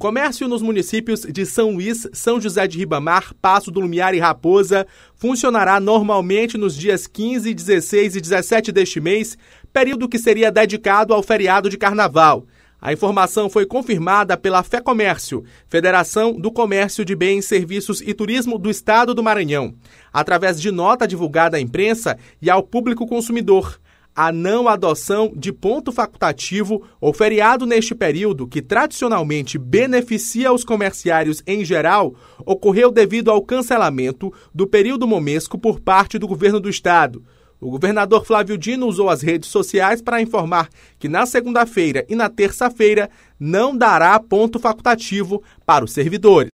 Comércio nos municípios de São Luís, São José de Ribamar, Passo do Lumiar e Raposa funcionará normalmente nos dias 15, 16 e 17 deste mês, período que seria dedicado ao feriado de carnaval. A informação foi confirmada pela FEComércio, Federação do Comércio de Bens, Serviços e Turismo do Estado do Maranhão, através de nota divulgada à imprensa e ao público consumidor a não adoção de ponto facultativo ou feriado neste período, que tradicionalmente beneficia os comerciários em geral, ocorreu devido ao cancelamento do período momesco por parte do governo do estado. O governador Flávio Dino usou as redes sociais para informar que na segunda-feira e na terça-feira não dará ponto facultativo para os servidores.